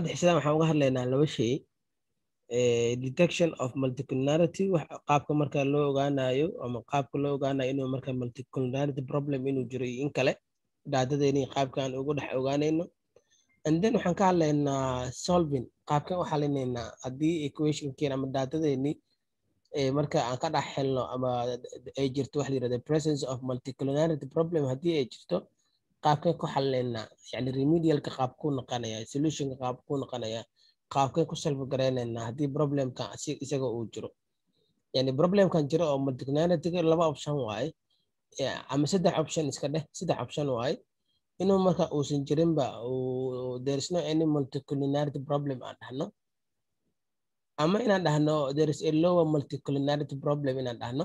maanta xisaan waxaan uga hadlaynaa laba shay eh, detection of multiculinarity qaabka marka loo ogaanayo ama qaabka loo ogaanayo inuu marka multiculinarity problem inuu jiro iyo in kale dhacdadeeni qaabkaan ugu dhex ogaanayno and then waxaan ka hadlaynaa solving qaabkan u xalinaynaa haddii equationkeen ama dhacdadeeni eh, marka aan ka dhex helno ama ay jirto waxa la yirahda presence of multiculinarity problem haddii ay jirto qaabkeen ku xalilaynaa yani remedialka qaabkuu noqonaya solutionka qaabkuu noqonaya qaabkeen ku salfgaraynaynaa haddii problemka isaga uu jiro yani problemkan jiro oo multignanitiga laba option waaye ama saddex option iska dheh saddex option waaye inuu marka uusan jirinba there is no any multiculinarity problem aan dhahno ama inaan dhahno there is a lower multiculinarity problem inaan dhahno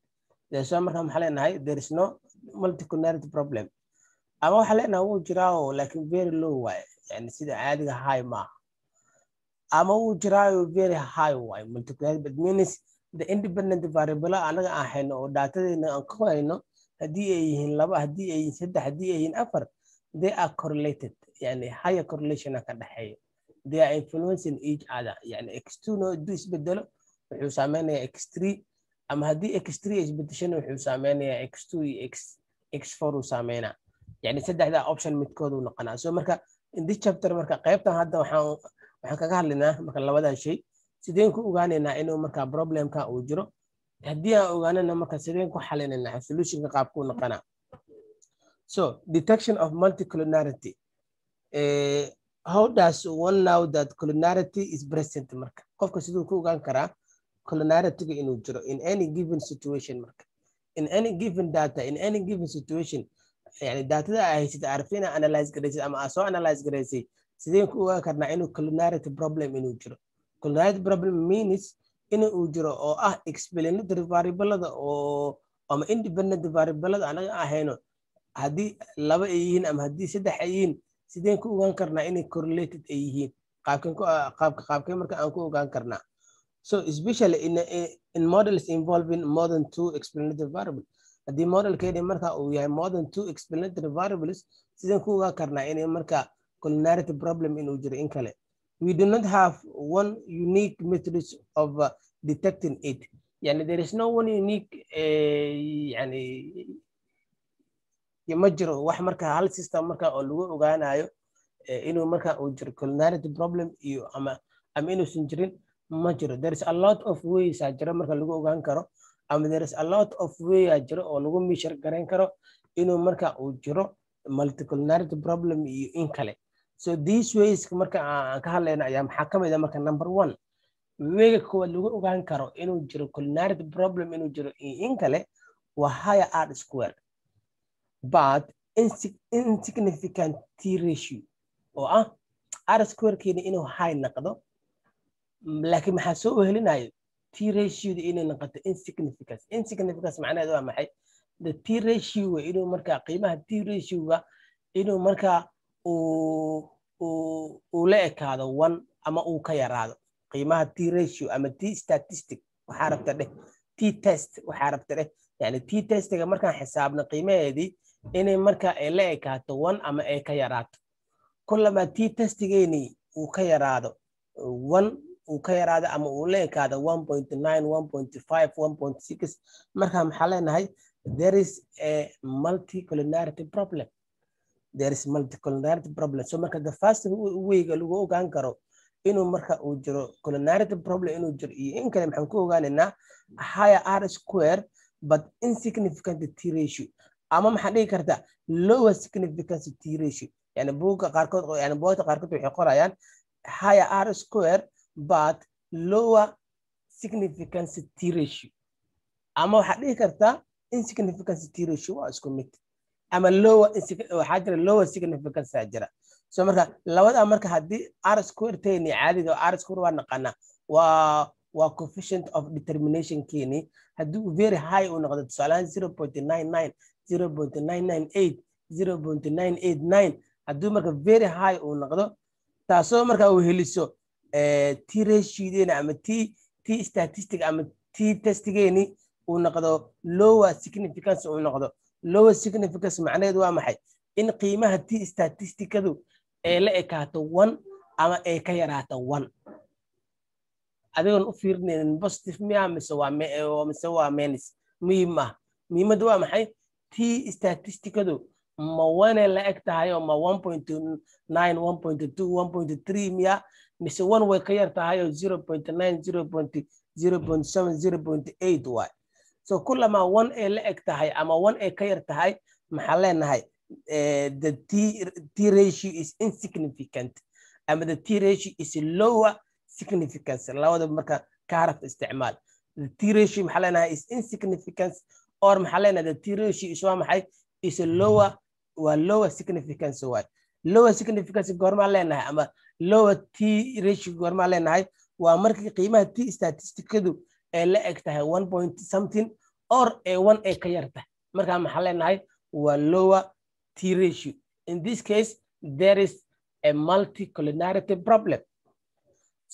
so marka maxaa leenahay thereisno multiconarity problem ama waxaa leenaha wuu jiraa oo very low waaye yani sida caadiga high maaha ama wuu jiraayo very high waaye multiconarity but means the independent variable anaga aan hayno oo daatadeena aan ku hayno haddii ay yihiin laba haddii ay yihiin saddex haddii ay yihiin afar they are correlated yani higher correlation ka dhaxeeyo they are influencing each other yani x2 no hadduu isbedelo wuxuu saameynayaa x3 ama haddii x3 isbedeshana wuxuu saameynayaa x2 iyo x4 uu saameynaa yani saddexdaa option midkood uu noqonaa so marka indhi chapter marka qaybtan hadda waxaan waxaan kaga hadlaynaa marka labadan shay sideen ku ogaanaynaa inuu marka problemka uu jiro haddii aan ogaanana marka sideen ku xalinaynaa solutionka qaabkuu noqonaa so detection of multicolonarity eh, how does one know that colonarity is present marka qofka siduu ku ogaan karaa clonaritiga inuu jiro in any given situation marka in any given data in any given situation yani daatada a haysatay arfina analyze garaysay ama aa soo analyze garaysay sideen ku ogaa karnaa inuu clonarity problem inuu jiro clonarity problem means in uu jiro oo ah explanatory variablada oo ama independent variablada anaga ahayno haddii laba ay yihiin ama haddii saddex ay yihiin sideen ku ogaan karnaa inay correlated ay yihiin qaabkeen qaabka marka aan ku ogaan karnaa So especially in, eh, in models involving more than two explanatory variables. Haddii modelkeeda marka uu more than two explanatory variables, sidan ku ogaa karnaa inay marka collinearity problem jiro in kale. We do not have one unique method of uh, detecting it. Yani there is no one unique uh, yani ma jiro wax marka hal system marka oo lagu ogaanayo eh, inuu marka uu jiro collinearity problem iyo ama ama inuusan jirin ma jiro thereis a lot of ways aa jira marka lagu ogaan karo ama thereis a lot of way aa jiro oo lagu mishar garayn karo inuu marka uu jiro multiculinarity problem iyo in kale so these ways marka aan ka hadlayno ayaa maxaa ka mid a ah marka number one weyga koowaad lagu ogaan karo inuu jiro culinarity problem inuu jiro in kale waa higher art square but insignificant t ratio oo ah art squarekeena inuu high naqdo laakiin maxaa soo ohelinaya t ratioda inay noqoto insignificance insignificance macnaheedu waa maxay the t ratioga inuu markaa qiimaha t ratioga inuu markaa uu la ekaado one ama uu ka yaraado qiimaha t ratio ama t statistic waxaa rabta dheh t test waxaa rabta dheh yani t testiga markaan xisaabno qiimaheedii inay markaa ay la ekaato one ama ay ka yaraato kulamaa t testigeenii uu ka yaraado one uu ka yaraada ama uu la ekaada marka maxaa leenahay weyga lagu ogaan karo inuu marka uu jiro colonarity problem inuu jiro iyo in kale maxaan ku ogaanaynaa higher r square but insignificant t ratio ama maxaan dhigi kartaa lower significant t ratio yani buugga qaarkood yani boogta qaarkood waxay qorayaan higher r square but lower significance t ratio ama waxaad dhihi kartaa insignificance t ratio waa isku mid ama lower waxaa jira lower significance aa jira so marka labada marka haddii r square teni caadiga r square waa naqana waa waa coefficient of determination keeni haddii very high uu noqdo tusaalahaan zero point nine nine zero point nine nine eight zero point nine eight nine haddii marka very high uu noqdo taasoo marka uu heliso ti ratiodeeni ama t t statistic ama t testigeeni uu noqdo lower significance uu noqdo lower significance macnaheedu waa maxay in qiimaha t statisticadu ay la ekaato one ama ay ka yaraato one adigoon u fiirinaynin positive miya mise waa mise waa menis muhiim ah muhiimaddu waa maxay t statisticadu ma wane la eg tahay oo ma one point nine one point two one point three miya mise one way ka yar tahay oo zero point nine zero point zero point seven zero point eight waay so kulamaa one ay la eg tahay ama one ay ka yar tahay maxaa leenahay eh, the t t ratio is insignificant ama the t ratio is lower significance labadaba marka ka haraf isticmaal the t ratio maxaa leenahay is insignificance or maxaa leenahay the t ratio is waa maxay is lower waa lower significance waay lower significance goormaa leenahay ama lower t ratioan maa leenahay waa markii qiimaha t statisticadu ee la eg tahay one point something or ee one ee ka yarta markaa maxaa leenahay waa lower t ratio in this case there is a multicollinarity problem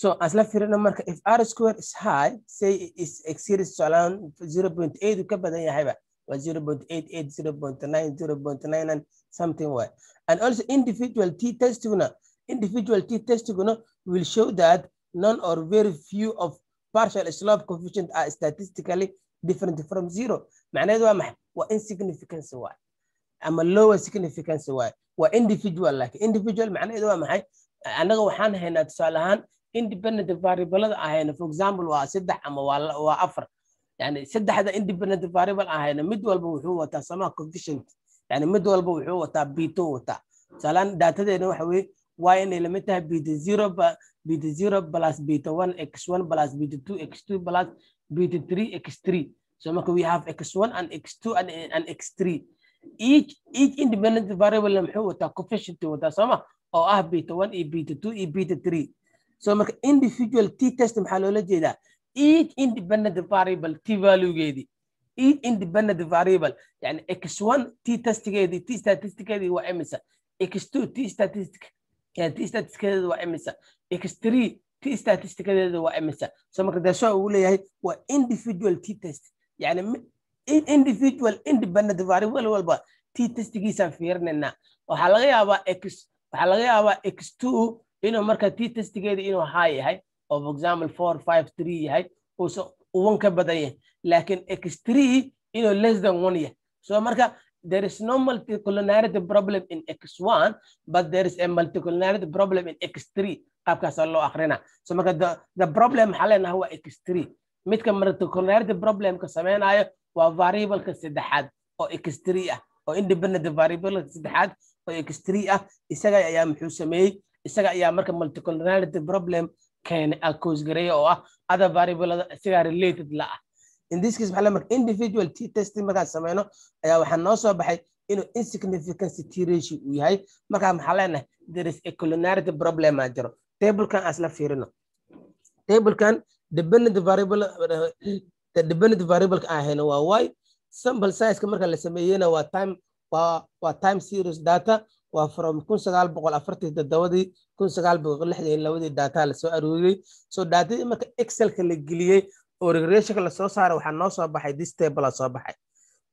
so asla firino marka if r square is high say is exceeds solan 0.8 uu ka badan yahayba waa 0.88 0.9 0.99 something way and also individual t testuna individual t-testiguna will show that none or very few of partial slope coefficient are statistically different from zero macnaheed waa maxay waa insignificance waay ama lower significance waay waa individual laakiin individual macnaheedu waa maxay annaga waxaan haynaa tusaale ahaan independent variablada ahayna for example waa saddex ama waa afar yani saddexda independent variable ahayna mid walba wuxuu wataa samaa coefficient yani mid walba wuxuu wataa bito wataa tusaalehaan daatadeena waxa weeye waa inay lamid tahay beta zero beta zero plus beta one x one plus beta two x two plus beta three x three so marka we have x one and x two and, and x three each each independent variable muxuu wataa coefficient wataa sooma oo ah beta one iyo e beta two iyo e beta three so marka individual t test maxaa loola jeedaa each independent variable t valuegeedii each independent variable yani x1 t testigeedii t statisticeedii waa imisa x2 t statistic t statiskeeda waa imisa x t statistikadeeda waa imisa so marka daasoo uu leeyahay waa individual t test yani individual independent variable walba t testigiisaan fiirinaynaa waxaa laga yaabaa x waxaa laga yaabaa x2 inuu marka t testigeeda inuu haa yahay oo for example four five three yahay uusan uwan ka badan yahay laakiin x3 inuu less than one yahay so marka there is no multicollinearity problem in x1 but there is a multicollinearity problem in x3 qaabkaas loo akhrina so marka the, the problem maxaa leenaha waa x3 midka multicollinearity problemka samaynayo waa variableka saddexaad oo x3 ah oo independent variableka saddexaad oo x3 ah isaga ayaa muxuu sameeyey isaga ayaa marka multicollinearity problem keena alcoos oo ah other variable isagaa related la ah in this case maxaa marka individual t testing markaan sameyno ayaa waxaa noo soo baxay inuu insignificance t ratio uu yahay markaa maxaa leenahay there is a culinarity problem aa jiro tablekan aas la fiirino tablekan dependent variable dependent variable ka ahayna waa y sample size marka la sameeyeyna waa time waa waa time series data waa from kun sagaal boqol afartii toddobadii kun sagaal boqol lixdan iyo data la soo so datadii marka excelka la geliyey orgreeshinka lasoo saara waxaa noo soo baxay distable soo baxay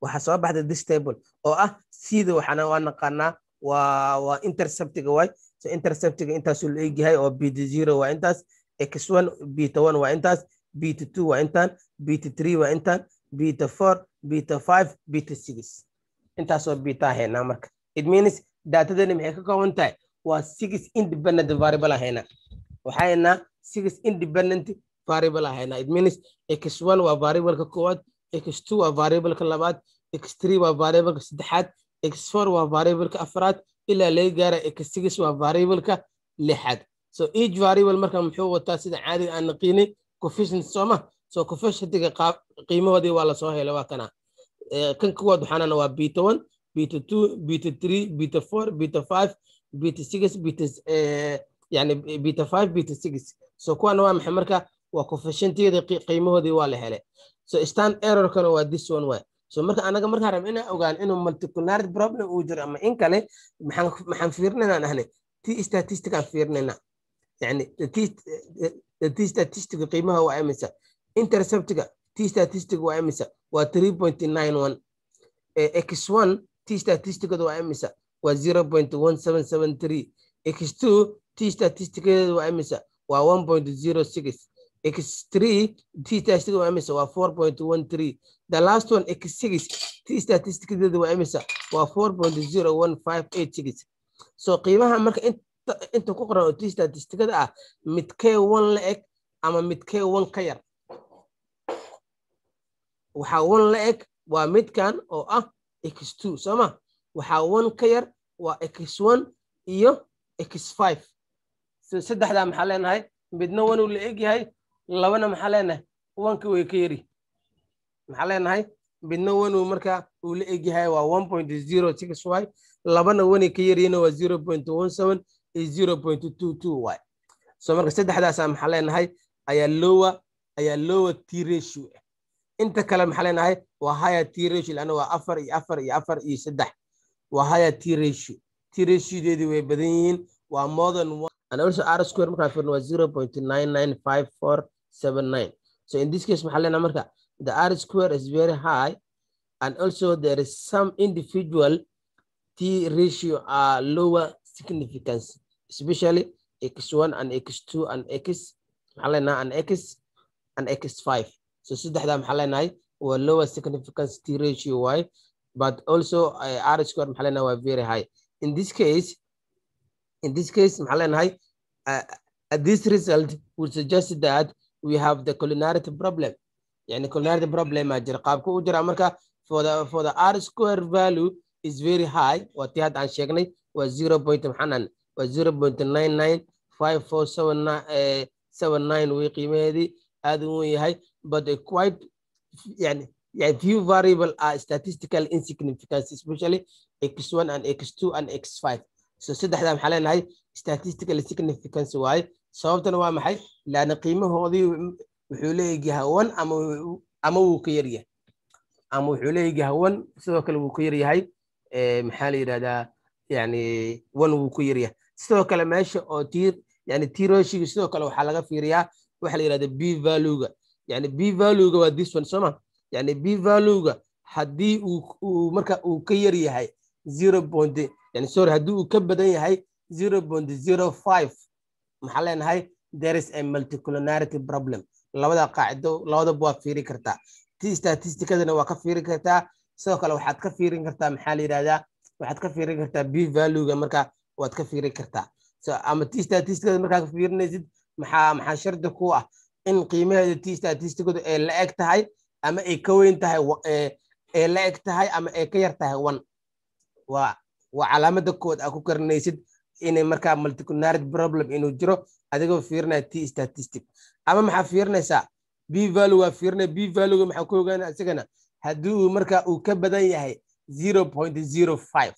waxaa soo baxday distable oo ah sida waxana waa naqaanaa waa waa interceptiga way so interceptiga intaasuu la egyahay oo bt zero waa intaas x1 beta 1 waa intaas beta 2 waa intaan beta 3 waa intaan beta 4 beta 5 beta 6 intaasoo beta ahaynaa marka it means daatadani maxay ka kooban tahay waa six independent variable ahaynaa waxaa haynaa six independent variable ahaynaa it means x1 waa variableka koowaad x2 waa variableka labaad x3 waa variableka saddexaad x4 waa variableka afaraad ilaa laga gaara x6 waa variableka lixaad so each variable marka muxuu wataa sida caadiga aan naqiinay coefficient sooma so coefficientiga qiimahoodii waa lasoo helay waa kana kan kuwaad waxaanana waa beta 1 beta 2 beta 3 beta 4 beta 5 beta 6 beta yani beta 5 beta 6 so kuwaana waa maxay marka waa coefficienteeda qiimahoodii waa la hele so stand errorkana waa this one way so marka anaga markaa rab inaan ogaan inuu multicularity problem uu jiro ama in kale maxaan maxaan fiirinaynaan ahne t statistic aan fiirinayna yani t statistic qiimaha waa imisa interceptiga t statistic waa imisa waa 3.91 x1 t statisticada waa imisa waa 0.1773 x2 t statisticada waa imisa waa 1.06 x3 t statistic waa imisa waa 4.13 the last one x6 t statisticadeeda waa imisa waa 4.01586 so qiimaha marka inta ku qoran oo t statisticada ah mid k1 la eg ama mid k1 ka yar waxaa 1 la eg waa midkan oo ah x2 sooma waxaa 1 ka yar waa x1 iyo x5 saddexdaa maxaa leenahay midna 1 uu la egyahay labana maxaa leenahay wanka way ka yari maxaa leenahay midna wanuu markaa uu la egyahay waa one point zero six y labana wanay ka yariyana waa zero point one seven iyo zero point two two y so marka saddexdaasa ah maxaa leenahay ayaa lowa ayaa lowa t ah. inta kale maxaa leenahay waa higher t ratio waa afar iyo afar iyo afar iyo saddex waa higher t ratio way badan yihiin waa more than r square markaan fiirno waa zero point nine nine five four seven nine so in this case maxaa leenaha marka the r square is very high and also there is some individual t ratio are lower significance especially x1 and x2 and x maxaa leenaha and x and x5 so saddexdaa maxaa leenahay waa lower significance t ratio y but also uh, r square maxaa leenahay waa very high in this case in this case maxaa leenahay uh, eh, this result would suggest that we have the culinarity problem yani culinarity problem aa jira qaabku u jiraa marka for the, for the r square value is very high waa tii hadda aan sheegnay waa zero point maxanan waa zero point nine nine five four seven nine eh, seven nine way qiimaheedii aad u wen yahay but a quite yani yeah, few variable are statistical insignificance especially x1 and x2 and x5 so saddexdaa maxaa leenahay statistical significance waaye sababtana waa maxay laan qiimahoodii wuxuu leegi hawan ama wuu ka yaryahay ama wuxuu leegi hawan sidoo kale wuu ka yaryahay maxaa la yidhahdaa yani wan wuu ka yaryahay sidoo kale meesha oo tiir yani tiiroshiga sidoo kale waxaa laga fiiriyaa waxa la yidhahda b valuga yani b valuga waa this one sooma yani b valuga haddii uu marka uu ka yar yahay zero point yani sorry haddii uu ka badan yahay zero point zero five maxaa leenahay thereis a multiculinarity problem labada qaacido labadaba waa fiirin kartaa ti statisticadana waa ka fiirin kartaa sidoo kale waxaad ka fiirin kartaa maxaa la yidhahdaa waxaad ka fiirin kartaa b valuega markaa waad ka fiirin kartaa so ama ti statisticada markaa ka fiirinaysid maxaa maxaa shardi ku ah in qiimaheeda t statisticadu ay la eg tahay ama ay ka weyn tahay ee la eg tahay ama ay ka yar tahay one waa waa calaamada kood aa ku karinaysid inay markaa multicunarid problem inuu jiro adigoo fiirinaya t statistic ama maxaa fiirinaysaa b value waa fiirinaya b valuega maxaa ku ogaana isagana haddii uu markaa uu ka badan yahay zero point zero five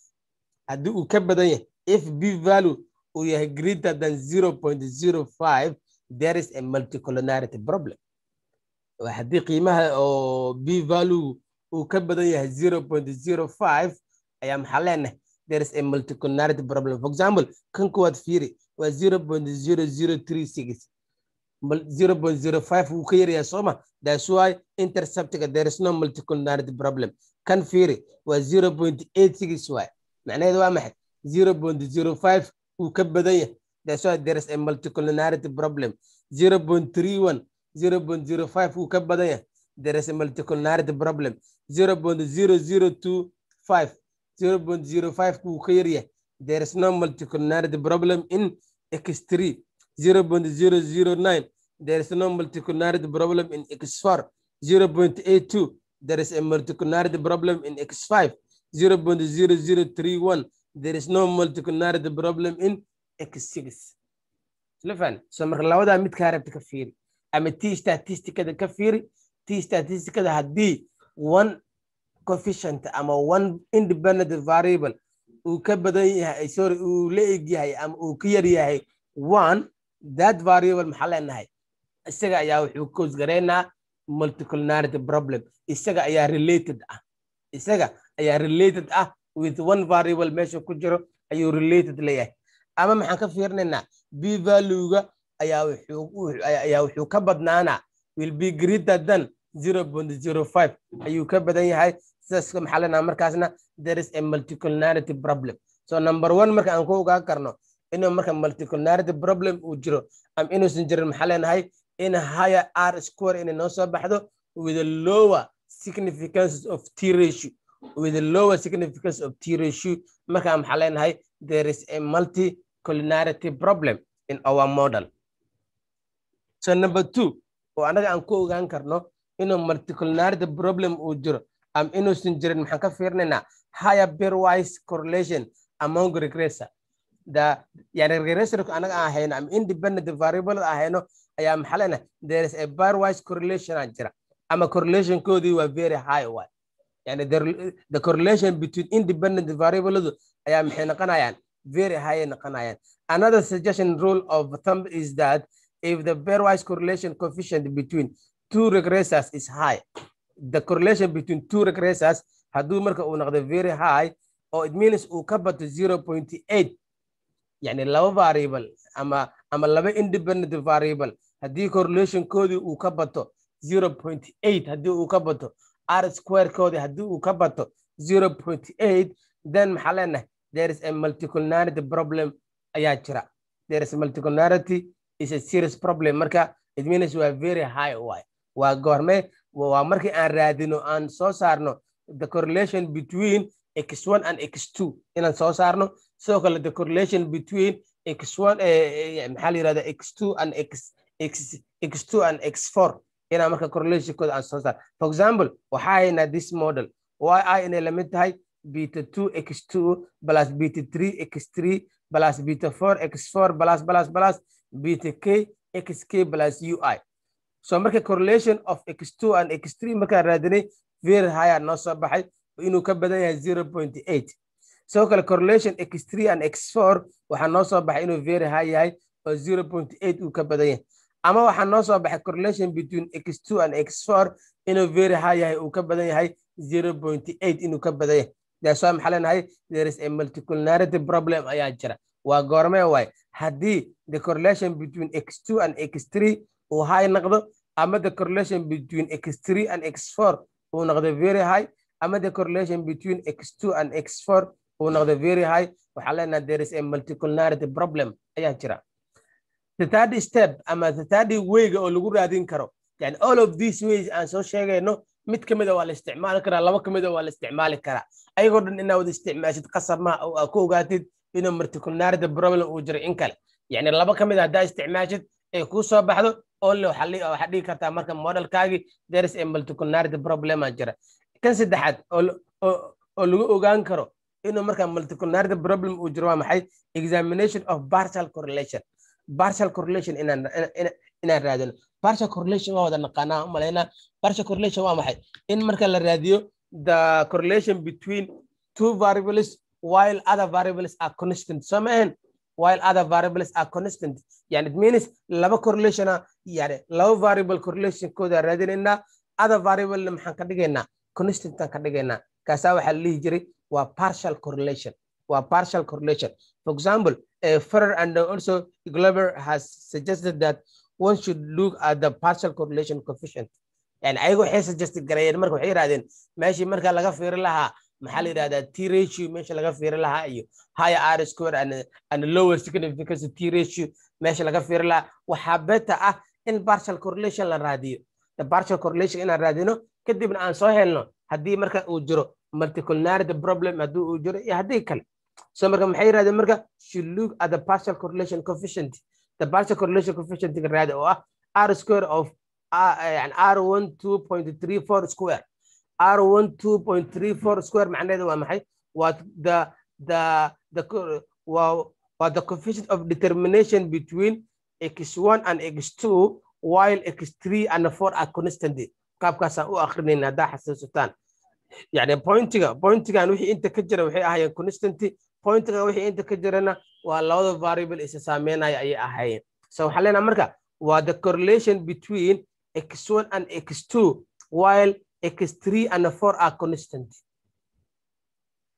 haddii uu ka badan yahay if b value uu yahay greater than zero point zero five there is a multiculinarity problem haddii qiimaha oo b value uu ka badan yahay zero point zero five ayaa maxaa leenahay there is a multicollinearity problem. For example, Concord theory was 0 0.0036. 0.05 wuu ka yaryahay sooma that's why interceptiga there is no multicollinearity problem kan fiiri waa 0.86 waay macnaheedu waa maxay 0.05 wuu ka badan yahay that's why there is a multicollinearity problem 0.31 0.05 wuu ka badan yahay there is a multicollinearity problem 0.002 0.05 wuu ka yaryahay there is no multiculinarity problem in x3 0.009 there is no multiculinarity problem in x4 0.82 there is a multiculinarity problem in x5 0.0031 there is no multiculinarity problem in x6 lafan so marka labadaa mid kaa ka fiiri ama t statisticada ka fiiri t statisticada haddii one coefficient ama one independent variable uu ka badan yahay sorry uu la eg yahay ama uu ka yar yahay one that variable maxaa leenahay isaga ayaa wuxuu koosgaraynaa multiculinarity problem isaga ayaa related ah isaga ayaa related ah with one variable meesha ku jiro ayuu related leeyahay ama maxaan ka fiirinaynaa b valuega ayaa wuxuu ka badnaanaa will be greater than zero point zero five ayuu ka badan yahay sidaas markaasna there is a multiculinarity problem so number one marka aan ku ogaan karno inuu marka multiculinarity problem uu jiro am inuusan jirin maxaa leenahay in higher r square inay noo soo baxdo with lower significances of t ratio with lower significance of t ratio markaa maxaa leenahay there is a multiculinarity problem in our model so number two oo anaga aan ku ogaan karno inuu multiculinarity problem uu jiro am inuusan jirin maxaan ka fiirinaynaa higher pairwise correlation among regressor the yani regressorku anaga aan hayno ama independent variable aan ayaa maxaa leenahay there is a pairwise correlation aan jira ama correlationkoodii waa very high way yani the correlation between independent variabladu ayaa maxay noqonayaan very high ay noqonayaan another suggestion rule of thumb is that if the pairwise correlation coefficient between two regressors is high the correlation between two regressors hadduu marka uu noqdo very high oo it uu ka bato zero point eight yani laba variable ama ama laba independent variable haddii correlationkoodii uu ka bato zero point eight haddii uu ka bato r squarekoodii haddii uu ka bato zero point eight then maxaa leenahay there is a multiculinarity problem ayaa jira there is a is a serious problem marka it waa very high waay waa goorme waa markii aan raadino aan soo saarno the correlation between x1 and x2 inaan soo saarno sidoo kale the correlation between x1 eh, eh, eh, maxaa la yirahda x2 and x x and x4 inaan marka correlationkooda aan soo saarno for example waxaa haynaa this model y i inay lamid tahay beta 2 x2 plus beta 3 x3 plus beta 4 x4 plus plus plus beta k xk plus ui so marka correlation of x2 and x3 markaan raadinay very higher noo soo baxay inuu ka badan yahay zero point eight sidoo kale correlation x3 and x4 waxaa noo soo baxay inuu very high yahay oo zero point eight uu ka badan yahay ama waxaa noo soo baxay correlation between x2 and x4 inuu very high yahay uu ka badan yahay zero point eight inuu ka badan yahay daaswaa maxaa leenahay there is a multiculinarity problem ayaa jira waa goorme waay haddii the correlation between x2 and x3 uu high noqdo ama the correlation between x3 and x4 uu noqdo very high ama the correlation between x2 and x4 uu noqdo very high waxaa leenaha there is a multiculinarity problem ayaa jira the third step ama the third wayga oo lagu raadin karo yani all of these ways aan soo sheegayno mid ka mida waa la isticmaali karaa laba ka mida waa la isticmaali karaa ayagoo dhan inaa wada isticmaashid qasab maha oo aa ku ogaatid inuu multiculinarity problem uu jiro in kale yani laba ka mida haddaa isticmaashid ay kuu soo baxdo ole waxaa dhigi kartaa marka modelkaagii deris ee multiculinarity problema jira kan saddexaad oo lagu ogaan karo inuu markaa multiculinarity problem uu jiro waa maxay examination of partial correlation partial correlation inaan raadino partial correlation waa wada naqaanaa umalaynaa partial correlation waa maxay in marka la raadiyo the correlation between two variables while other variables are constant so maahan while other variables are constant yani it means laba correlation yani laba variable correlationkooda raadinaynaa other variablena maxaan ka dhigaynaa constantan ka dhigaynaa kaasaa waxaa la dhihi jiray waa partial correlation waa partial correlation for example uh, Ferrer and also Glover has suggested that one should look at the partial correlation coefficient yani ayagu waxay suggested gareeyeen marka waxay yidhahdeen meeshii marka laga fiiri lahaa maxaa la yidhahdaa t ratio meesha laga fiiri lahaa iyo higher r square and, and lower significance t ratio meesha laga fiiri lahaa waxaa better ah in bartial correlation la raadiyo bartial correlation inaan raadino kadibna aan soo helno haddii marka uu jiro multiculinarity problem haddii uu jiro iyo haddii kale so marka maxay raadeen marka should look at the partial correlation coefficient the partial correlation coefficient raadi oo ah r square of eh, r one two point three four square r one two point three four square macnaheedu waa maxay waa the the the waa waa the coefficient of determination between x1 and x2 while x3 and 4 are constant qaabkaasaan u akrinayna haddaa xasuusataan yani pointiga pointigan wixii inta ka jira waxay ahayeen constant pointiga wixii inta ka jirana waa labada variable isa saameynaya ayay ahayeen so waxaan leenaha marka waa the correlation between x1 and x2 while x3 and 4 are constant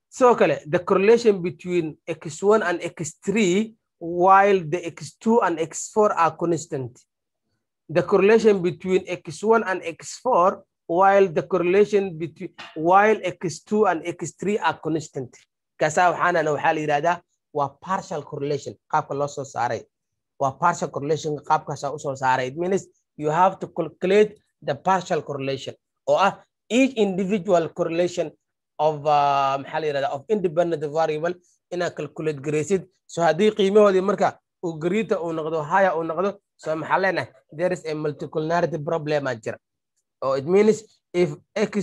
sidoo kale the correlation between x1 and x3 while the x2 and x4 are constant. The correlation between x1 and x4 while the correlation between while x2 and x3 are constant. Kasa waxaana waxaa la yidhahdaa waa partial correlation qaabka loo soo saaray. Waa partial correlation qaabkaasa usoo saaray. It means you have to calculate the partial correlation oo ah each individual correlation of uh, maxaa la yidhahdaa of independent variable inaad kalkulate garaysid so haddii qiimahoodii marka uu gariita uu noqdo haya uu noqdo so maxaa leenahay thereis a multiculinarity problema jira oo it means if x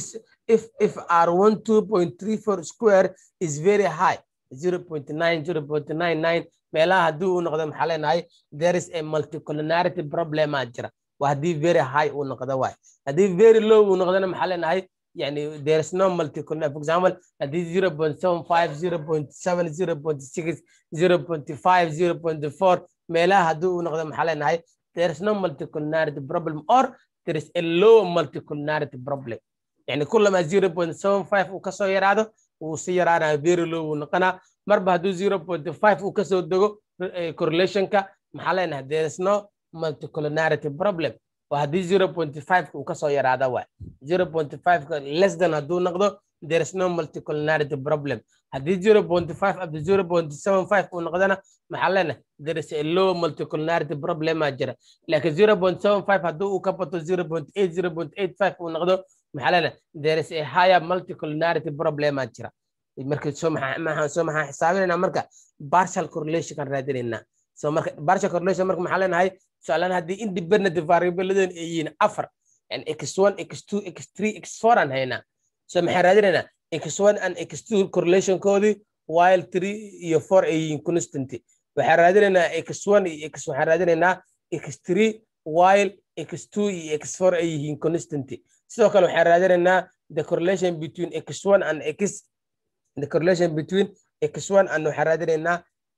if if r one two point three four square is very high zero point nine zero point nine nine meelaha haddii uu noqdo maxaa leenahay thereis a multiculinarity problema jira waa haddii very high uu noqdo waay haddii very low uu noqdona maxaa leenahay يعني there is no multicollinear for example at this 0 0.75 0.7 0.6 0.5 0.4 meelaha hadduu u noqdo maxaa there is no multicollinearity problem or there is a low multicollinearity problem يعني كلما 0.75 وكسو يرادو وسيرانا very low ونقنا مربى هدو 0.5 وكسو دغو correlation كا maxaa there is no multicollinearity problem hadii haddii zero pointy fiveka kasoo yaraada waay zero pointy fiveka less hadduu noqdo there is no multiculinarity problem haddii zero pointy five abda zero pointy seven five uu noqdana maxaa leenahay there is a low multiculinarity problemaa jira laakiin zero point seven five haddii uu ka bato zero point eight zero point eight five uu noqdo maxaa leenahay there is a higher multiculinarity problemaa jira marka soo maxaan soo maxaan xisaabineynaa marka partial correlation raadinaynaa so marka barsha correlation marka maxaa leenahay tusaalen haddii independent variabladan ay yihiin afar x1 x2 x3 x4 aan haynaa so maxaan raadinaynaa x1 and x2 correlationkoodii while 3 iyo 4 ay yihiin constant waxaan raadinaynaa x1 iyo x waxaan raadinaynaa x3 while x2 iyo x4 ay yihiin constant sidoo kale waxaan raadinaynaa the correlation between x1 and x the correlation between x1 and waxaan raadinaynaa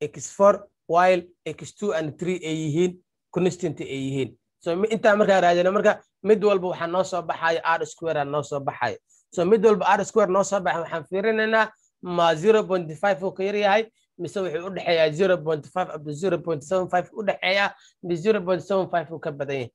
x4 while x2 and 3 ay yihiin constant ay yihiin so intaa markaa raadina marka mid walba waxaa noo soo baxayo r square noo soo baxayo so mid walba r square noo soo baxay waxaan fiirinaynaa ma 0.5 uu ka yar yahay mise wuxuu u dhexeeyaa 0.5 up to 0.75 u dhexeeyaa mise 0.75 uu ka badan yahay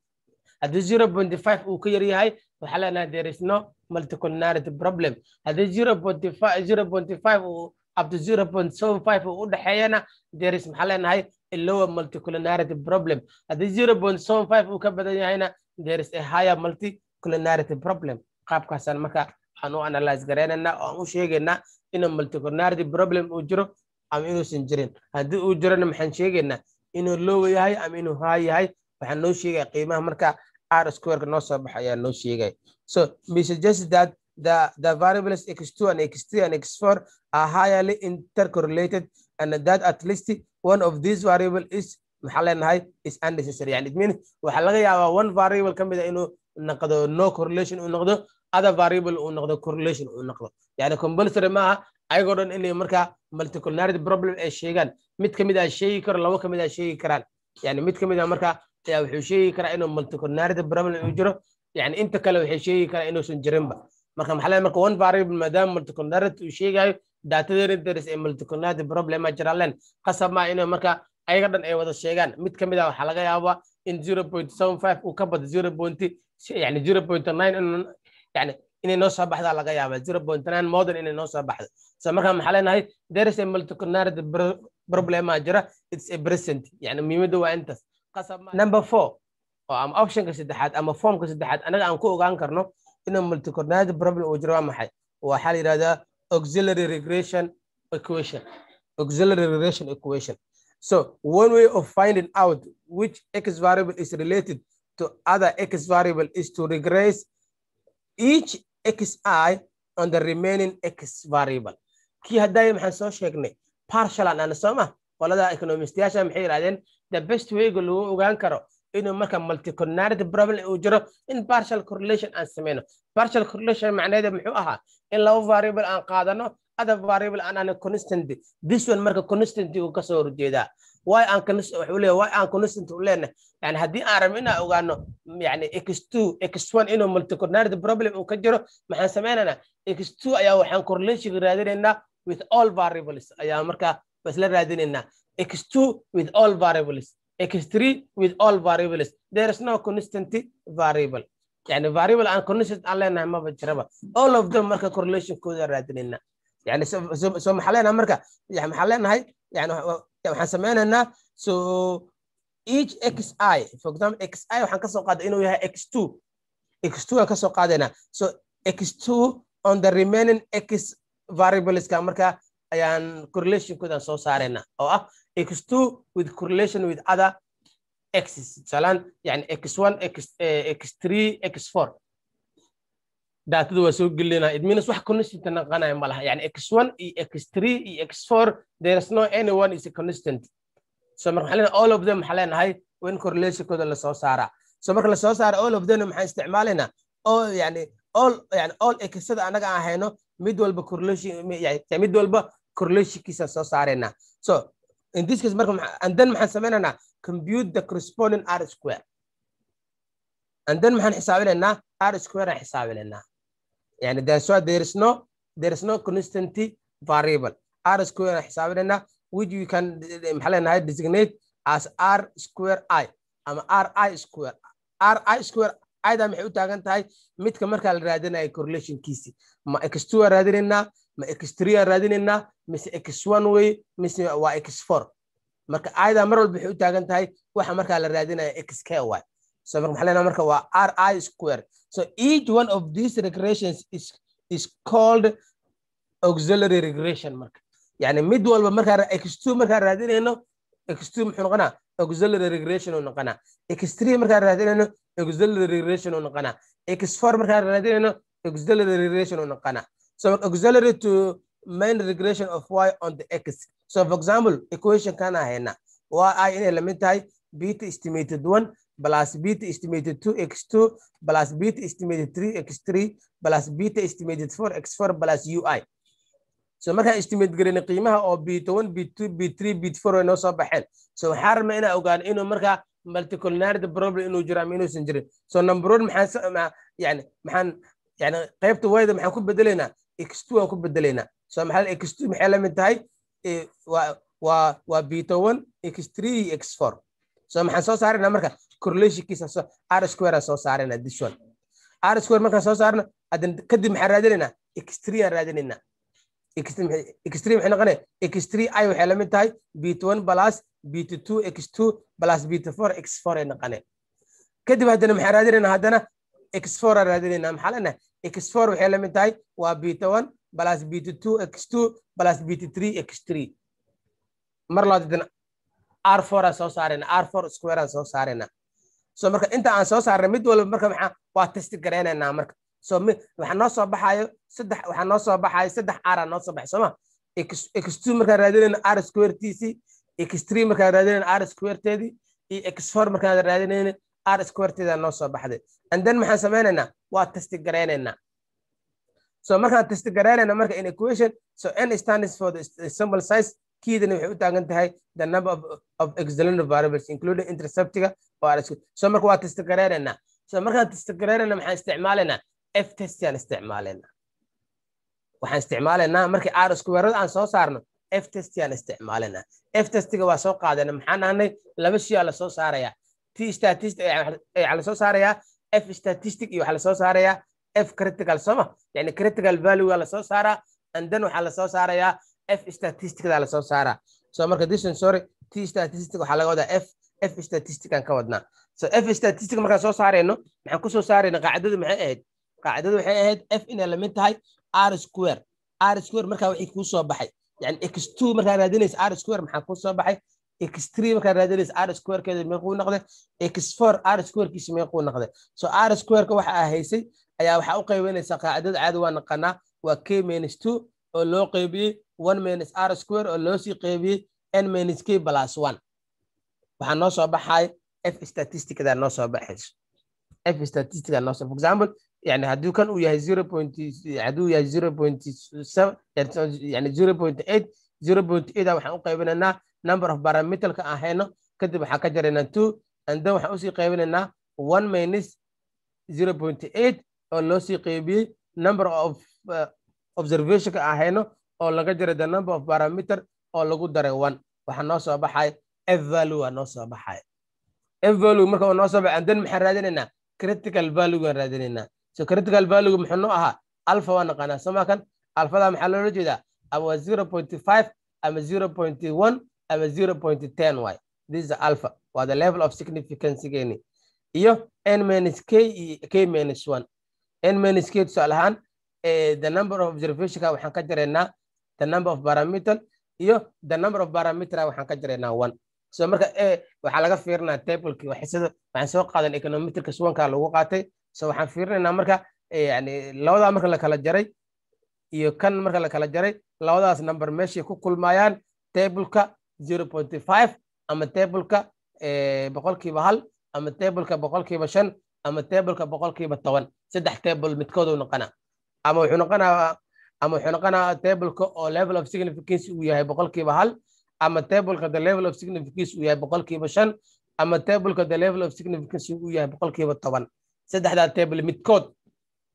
haddii 0.5 uu ka yar yahay waxaa leenahay there is no multiculinarity problem haddii 0.5 uu up to zero point seven five oo u dhexeeyana deris maxaa leenahay lower multiculinarity problem haddii zero point seven five uu ka badan yahayna deris a higher multiculinarity problem qaabkaasaan marka waxaan u analyze gareynaynaa oo aan u sheegaynaa inuu multiculinarity problem uu jiro ama inuusan jirin haddii uu jirona maxaan sheegaynaa inuu lower yahay ama inuu high yahay waxaan noo sheegaya qiimaha marka r squareka noo soo baxo ayaa noo sheegaya so be that the, the variables x2 and x3 and x4 are highly intercorrelated and that at least one of these variable is maxaa leenahay is unnecessary yani it waxaa laga yaabaa one variable ka mid a ah inuu noqdo no correlation uu noqdo other variable uu noqdo correlation uu noqdo yani compulsory maaha ayagoo dhan inay markaa multiculinarity problem ay sheegaan mid ka mid a ah sheegi karo labo ka mid a ah sheegi karaan yani mid ka mid a markaa ayaa wuxuu sheegi karaa inuu multiculinarity problem uu jiro yani inta kale waxay sheegi karaa inuusan jirinba marka maxaa leeyahay marka one variable maadaama multicollarity uu sheegayo datadeena daris ee multicollarity problem jira len qasab ma inuu marka ayaga dhan ay wada sheegaan mid ka mid ah waxaa laga yaabaa in zero point seven five uu ka bato zero point yani zero point nine inuu yani inay noo soo baxdaa laga yaabaa zero point nine modern inay noo soo baxdo so marka maxaa leenahay daris ee multicollarity problem jira its a present yani muhiimadda waa intaas qasab number four oo oh, ama optionka saddexaad ama formka saddexaad anaga aan ku ogaan karno inuu multicornality problem uu jiro waa maxay waxaa la yidhahdaa auxiliary regression equation auxiliary regression equation so one way of finding out which x variable is related to other x variable is to regress each xi on the remaining x variable kii hadday maxaan soo sheegnay partial aan ana soo mah qolada economistayaasha maxay yidhahdeen the best wayga lagu ogaan karo inuu marka multiconarity problem uu jiro in partial correlation aan samayno partial correlation macnaheedu muxuu ahaa in laba variable aan qaadano other variable aan ana constant this one marka constant uu ka horjeedaa why aan constant wuxuu leeyahay why aan constant u leenahay yani haddii aan rabno inaan ogaano yani x2 x1 inuu multiconarity problem uu ka jiro maxaan samaynaynaa x2 ayaa waxaan correlation raadinaynaa with all variables ayaa marka isla raadinaynaa x2 with all variables x3 with all variables there is no constant variable yani variable aan constant aan leenahay maba jiraba all of them marka correlation kooda raadinayna yani so maxaa leenahay marka maxaa leenahay yani waxaan sameynaynaa so each xi for example xi waxaan kasoo qaaday inuu yahay x2 x2 aan kasoo qaadaynaa so x2 on the remaining x variableska marka ayaan correlation kooda soo saaraynaa oo ah x2 with correlation with other x's tusaalehaan yani x1 x x4 eh, daatada waa soo gelinaa it means wax constant naqanaya ma laha yani x1 x3 x4 there is no any one is constant so marka all of them maxaa leenahay in correlationkooda lasoo saaraa so marka lasoo saara all of them maxaan isticmaalaynaa all yani all yani all xsada anaga aan hayno mid walba correlation mid walba correlationkiisaan soo saaraynaa so in this case marka and then maxaan sameynaynaa compute the corresponding r square and then maxaan xisaabineynaa r square aan yani that's why there is no there is no constant variable r square aan which you can maxaa designate as r square i ama r i square r i square ida maxay u taagan tahay midka markaa la raadinayo correlationkiisi ma x2 aan raadinaynaa ma x3an raadinaynaa mise x1 wey mise waa x marka ayadaa mar walba waxay u taagan tahay waxa markaa la raadinaya xk y so maxaa leenaha marka waa r i square so each one of these regressions is is called auxiliary regression marka yani mid walba markaa x markaa raadinayno x muxuu noqonaa auxiliary regression uu noqonaa x markaa raadinayno auxiliary regression uu noqonaa x markaa raadinayno auxiliary regression uu noqonaa So auxiliary to main regression of y on the x. So for example, equation kana hena y inay lamid tahay beta estimated 1 plus beta estimated 2x2 plus beta estimated 3x3 plus beta estimated 4x4 plus ui. So markaan estimate garina qiimaha oo beta 1, beta 2, beta 3, beta 4 way noo soo baxeen. So waxaa rabnaa inaan ogaano inuu markaa multiculinarity problem inuu jiro ama inuusan jirin. So number 1 maxaan yani maxaan yani qaybta y maxaan ku bedelaynaa x waan ku bedelanaa so maxaa x maxay la mid tahay eh, waa bitowan x three x four so maxaan soo saarana marka correlationkiisa r square aan soo saarana this one r square markaan soo saarna hadan kadib maxaan raadinaynaa x three aan raadinaynaa x three maxay noqonaya x three i waxay la mid tahay bit plus bit two x two plus bit four x four ay noqoneen kadib haddana maxaan raadinaynaa haddana x four aan raadinaynaa maxaa leenahay x4 waxay la mid tahay waa beta1 plus beta2 x2 plus beta3 x3 mar loo r4 aan soo saarayna r4 square aan soo saarayna so marka inta aan soo saarna mid walba marka maxaa waa testi garaynaynaa marka so waxaa noo soo baxayo saddex waxaa noo soo baxaayo saddex r aa noo soo baxay sooma x2 markaan raadinayna r square tiisii x3 markaan raadinayna r square teedii iyo x4 markaan raadinayna r squarteda noo soo baxday andan maxaan samaynaynaa waa testigaraynaynaa so markaan testigaraynaynaa marka in equation so n stands for the symbol size kiidana waxay u taagan tahay the number of, of auxiliary variables including interceptiga so marka waa testigaraynaynaa so markaan testigaraynaynaa maxaan isticmaalaynaa f testiaan isticmaalaynaa waxaan isticmaalaynaa markii r squarada aan soo saarno f testiaan isticmaalaynaa f testiga waa soo qaadayna maxaan nahnay laba shay aa la soo saarayaa t statistic saarayaa f statistic iyo waxaa lasoo saarayaa f critical sooma yani critical value lasoo saaraa and then waxaa lasoo saarayaa f statisticda lasoo saaraa so marka distance sorry t statistic waxaa laga wadaa f f statistic aan ka wadnaa so f statistic markaan soo saarayno maxaan kusoo saarayna qaacidadu maxay ahayd qaacidadu waxay ahayd f inay lamid tahay r square r square markaa wixii kuu soo baxay yani x two markaa raadinaysa r square maxaa kuu soo baxay x3 r squarekeeda meequu noqday x r squarekiisa meequu noqday so r squareka waxa aa haysay ayaa waxaa u qaybeynaysaa qaacidada caadi waa naqanaa waa k minus two oo loo qeybiyey one minus r square oo loosii qeybiyey n minus k plus one waxaa noo soo baxay f statisticda noo soo baxayso f statisticda noo soo for example يعني هدو كان ويا 0.7 هدو يا 0.7 يعني 0.8 0.8 waxaan u qaybinanaa number of barometerka aan kadib waxaan ka jaraynaa two and then waxaan usii qaybinaynaa one minus zero point eight oo loo sii qaybiyey number of uh, observationka aan oo laga jaray the number of barometer oo lagu daray one waxaa noo soo baxay evalue noo soo baxay evalue marka noo soo baxay and then maxaan raadinaynaa critical value aan raadinaynaa so critical value muxuu noo ahaa alpha waa naqaanaa soo maakan maxaa loola jeedaa ama zero point five ama zero point one ama zero point ten y this is alpha waa the level of significancegeni iyo n minus k k minus one n minus k tusaale ahaan eh, the number of observationka waxaan ka jaraynaa the number of parameter iyo the number of parametra waxaan ka jaraynaa one so marka eh, waxaa laga fiirinaa tableki waxaan soo qaadan econometrika suwankaa lagu qaatay so waxaan fiirinaynaa marka eh, yani labadaa marka la jaray iyo kan marka la jaray labadaas number meeshay ku kulmayaan tableka zero pointy five ama tableka eh, boqolkiiba hal ama tableka boqolkiiba shan ama tableka boqolkiiba toban saddex table midkooduu noqonaa ama wuxuu noqonaa ama wuxuu noqonaa tableka oo level of significance uu yahay boqolkiiba hal ama tableka the level of significance uu yahay boqolkiiba shan ama tableka the level of significance uu yahay boqolkiiba toban saddexdaa table midkood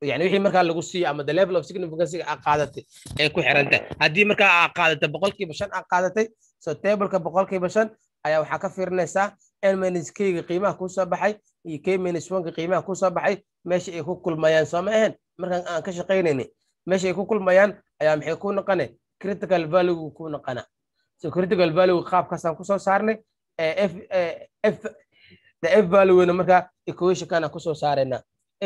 yani wixii markaa lagu siiyo ama the level of significance aa qaadatay ee ku xiranta haddii markaa aa qaadatay boqolkiiba shan aa qaadatay so tableka boqolkiiba shan ayaa waxaa ka fiirinaysaa nmnskga qiimaha kusoo baxay iyo kmnska qiimaha kuusoo baxay meesha ay ku kulmayaan soo ma ahayn markan aan ka shaqaynayna meesha ay ku kulmayaan ayaa maxay ku noqone critical value ku noqona so critical value qaabkaasaan kusoo saarnay f valuena markaa equationkaanaan kusoo saarayna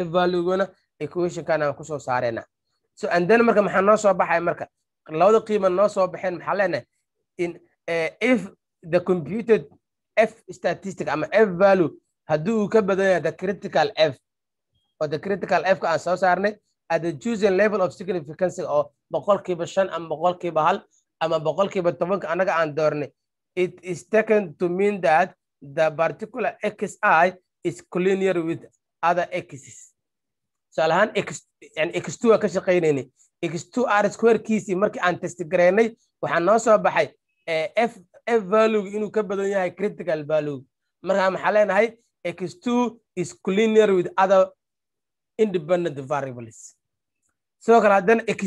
f valueguna equationkaanaan kusoo saarayna so anden marka maxaa noo soo baxay marka labada qiima noo soo baxeen maxaa leenahay Eh, if the computed f statistic ama f value haddii uu ka badan yahay the critical f oo the critical f ka aan soo saarnay at the chosen level of significance oo boqolkiiba shan ama boqolkiiba hal ama boqolkiiba tobanka annaga aan doornay it is taken to mean that the particular xi is collinear with other x's tusaale ahaan x2 waa ka shaqaynayni x2 r squarekiisii markii aan testgareynay waxaa noo soo baxay f f value inuu ka badan yahay critical value markaa maxaa leenahay x2 is cleaner with other independent variables sidoo kale haddana x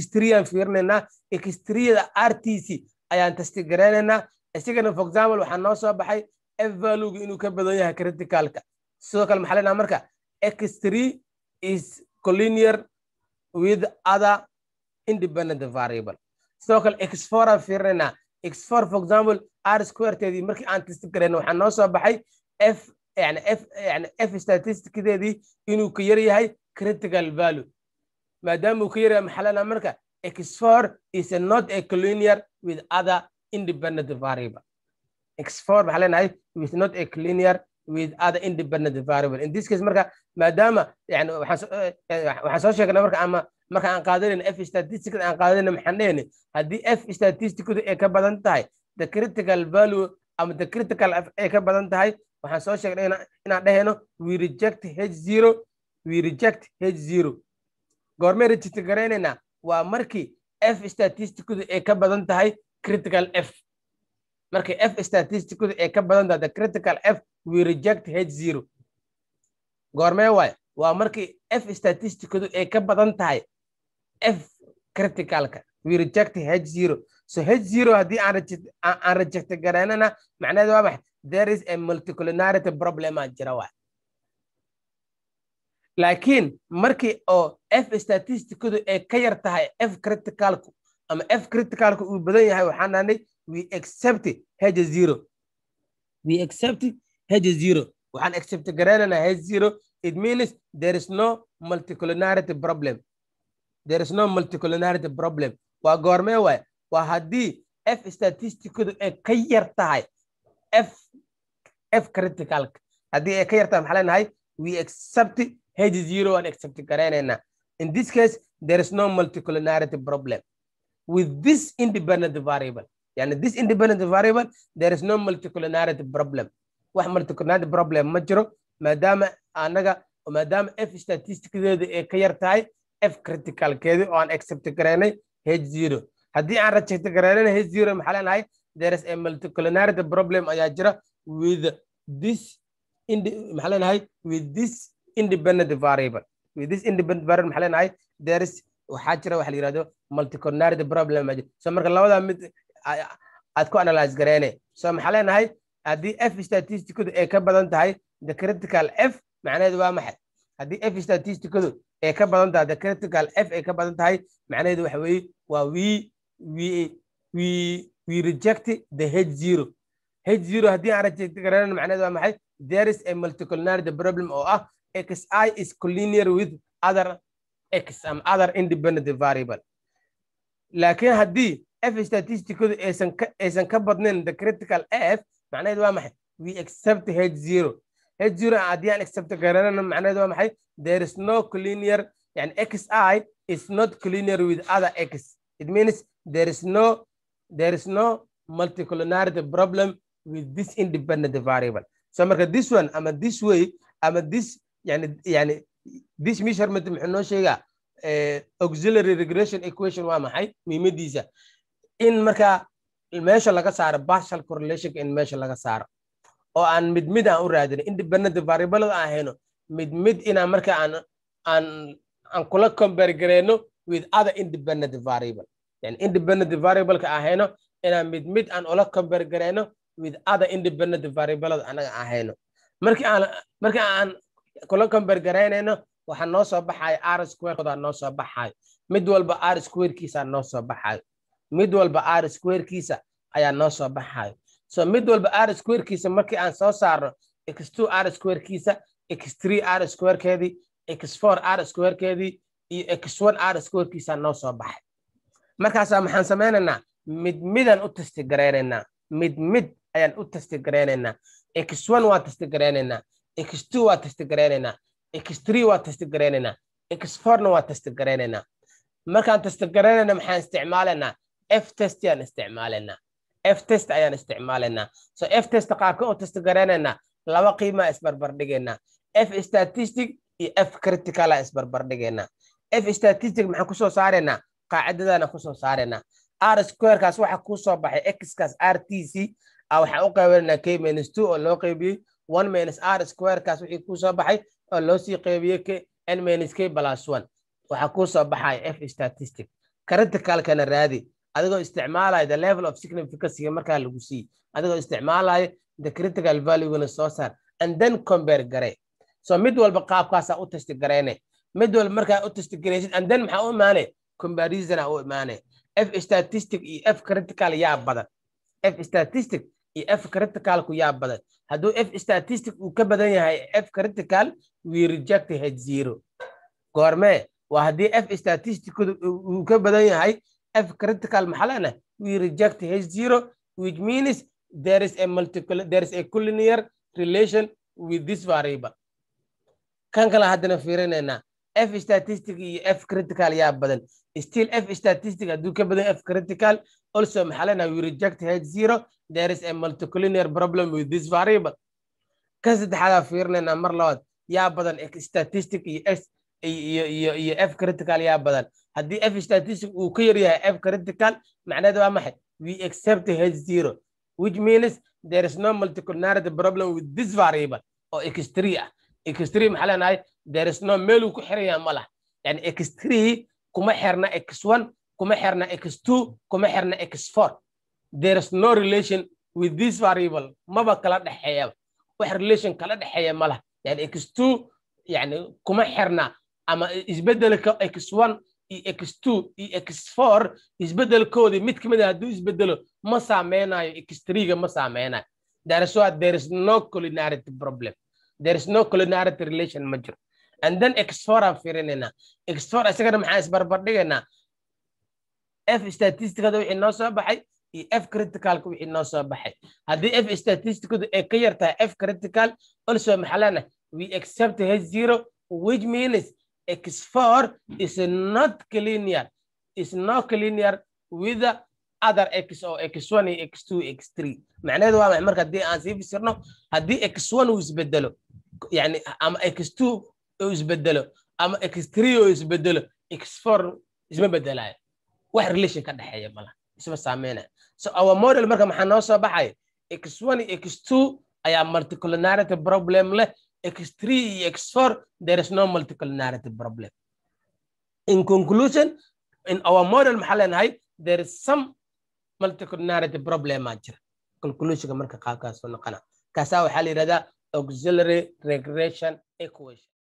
fiirinaynaa x3da rtc ayaan tastigareynaynaa isagana for example waxaa noo soo baxay f valuega inuu ka badan yahay criticalka sidoo kale maxaa leenahay marka x is cleaner with other independent variable sidoo kale x fiirinaynaa x for for example r squareteedii markii aan testi karayna waxaa noo soo baxay f yani f yani f statisticdeedii inuu ka yar yahay critical value maadaama uu ka yar yahay maxalana marka x for is a not a collinear with other independent variable x for maxaa leenahay is not a collinear with other independent variable in this case marka maadaama yani waxaan soo eh, eh, sheegnay marka ama marka aan qaadanayna f statisticda aan qaadanayna maxaan haddii f statisticdu ay ka badan tahay the critical value ama the critical ay ka badan tahay waxaan soo sheegnay inaan dhehayno we reject h zero we reject h zero goormay register garaynaynaa waa markii f statisticdu ay ka badan tahay critical f markii f statisticdu ay ka badan tahay the critical f we reject h zero goormee waay waa markii f statisticdu ay ka badan tahay f criticalka we reject h zero so h zero haddii aan rejecta garanana macnaheed waa max there is a multiculinarity problem aa jira waa laakiin markii oo f statisticadu ay ka yar tahay f criticalku ama f criticalku uu badan yahay waxaan nahnay we accept h zero we accept h zero waxaan accept garanana h zero it means there is no multiculinarity problem there is no multiculinarity problem waa goormee waay waa haddii f statisticadu ay ka yar tahay f f criticalka haddii ay ka yar tahay maxaa leenahay we accept h zero aan accept garaynaynaa in this case there is no multiculinarity problem with this independent variable yani this independent variable there is no multiculinarity problem wax multiculinarity problem ma jiro maadaama anaga maadaama f statisticadeedu ay ka yar tahay f criticalkeedii oo aan accept garaynay h zero haddii aan reject garaynayna h zero maxaa leenahay there is a multiculinarity problem ayaa jira with this maxaa leenahay with this independent variable with this independent variable maxaa leenahay there is waxaa jira waxa la yidhahdo multiculinarity problem ayaa jira so marka labadaa mid aad ku analyze garayne so maxaa leenahay haddii f statisticadu ay ka badan tahay the critical f macnaheedu waa maxay haddii f statisticadu ay ka badan tahay the critical f ay ka badan tahay macnaheedu waxa weeye waa w w w reject the h zero h zero haddii aan reject garanayno macnaheedu waa maxay there is a multiculinary problem oo ah x i is collinear with other x am other independent variable laakiin haddii f statisticadu aysan ka badnayn the critical f macnaheedu waa maxay we accept h zero h zero haddii aan excepto garanano macnaheed waa maxay there is no cleaner yani x i is not cleaner with other x it means there is no there is no multicollinearity problem with this independent variable so marka this one ama this way ama this yani yani this measurement muxuu noo sheegaa eh, auxiliary regression equation waa maxay muhiimadiisa in marka meesha laga saaro partial correlation in meesha laga saaro oo aan mid mid aan u raadino independent variabled aan hayno mid mid inaan marka aan aan aan kula compare gareyno with other independent variable yani independent variableka aan hayno inaan mid aan ula compare with other independent variabled anaga aan hayno aan markii aan kula compare waxaa noo soo baxayo r squarekoodaa noo soo baxayo mid walba r squarekiisa noo soo baxayo mid walba r squarekiisa ayaa noo soo baxayo so mid walba r squarekiisa markii aan soo saarno x2 r squarekiisa x3 r squarekeedii x4 r squarekeedii iyo x1 r squarekiisa noo soo baxay markaasaa maxaan samaynaynaa mid midaan u tastigaraynanaa mid mid ayaan u tastigaraynanaa x1 waa tastigaraynanaa x2 waa tastigaraynanaa x3 waa tastigaraynanaa x4na waa tastigaraynanaa markaan tastigaraynayna maxaan isticmaalaynaa f testiaan isticmaalaynaa ftest ayaan isticmaalaynaa so ftest qaarka u test garanaynaa laba qiimaa isbarbardhigaynaa f statistic iyo f criticala isbarbardhigaynaa f statistic maxaan kusoo saaraynaa qaacidadana kusoo saaraynaa r squarekaas waxa kuu baxay xkaas r t c a ah, waxaan u qaybinaynaa k minus two oo loo qaybiyey one minus r squarekaas wixii kuu baxay oo loo sii qaybiyey k n minus k plus one waxaa kuu baxaya f statistic criticalkana raadi adigoo isticmaalayo the level of significancga markaa lagu siiye adigoo isticmaalayo the critical valuegana soo saar and then compare gare so mid walba qaabkaasaa u tasti gareene mid walba markaa u tasti gareysid and then maxaa u imaane comparisiona u imaane f statistic iyo f critical yaa badan f statistic iyo f criticalku yaa badan hadduu f statistic uu ka badan yahay f critical we reject h zero goormee waa haddii f statisticdu uu ka badan yahay F critical maxaa leenahay we reject H0 which means there is a multiple there is a collinear relation with this variable kan kale haddana fiirinaynaa f statistic iyo f critical yaa badan still f statistic hadduu ka badan f critical also maxaa leenahay we reject H0 there is a multicollinear problem with this variable kan saddexaadaa fiirinaynaa mar labaad yaa badan statistic iyo s iyo iyo iyo f critical yaa badan haddii f statistic uu ka yar yahay f critical macnaheeda waa maxay we accept h zero which means there is no multiculinarity problem with this variable oo x ah x maxaa leenahay there is no meel uu ku xiran ma laha yani x3 kuma xirna x1 kuma xirna x2 kuma xirna x4 there is no relation with this variable maba kala dhexeeyaba wax relation kala dhexeeya ma laha yani x2 yani kuma xirna ama isbedelka x1 iyo e x2 e iyo x4 isbedelkoodii mid ka mid a ah, hadduu isbedelo ma saameynayo x3ga ma saameynayo darasuwaad there is no culinarity problem there no culinarity relation ma jiro and then x4 aan fiirinaynaa x4 isagana maxaan isbarbardhigaynaa f statisticada wixii noo soo baxay iyo f criticalka wixii noo soo baxay haddii f statisticadu ay ka yartahay f critical also maxaa leenahay we accept h zero which means x4 is not linear is not linear with other x oo x1 x2 x3 macnaheedu waa marka haddii aan sii fisirno haddii x1 uu isbedelo yani ama x2 uu isbedelo ama x3 uu isbedelo x4 isma bedelayo wax relation ka dhexeeya mala isma saameynaya so our model marka maxaa noo soo baxay x1 x2 ayaa multiculinarity problem leh X3, X4, there is no multiple narrative problem. In conclusion, in our model maxalenhay there is some multiple narrative problem aa jira conclusionka marka qaabkaas noqona kaasaa waxaa la yidhahdaa auxiliary regression equation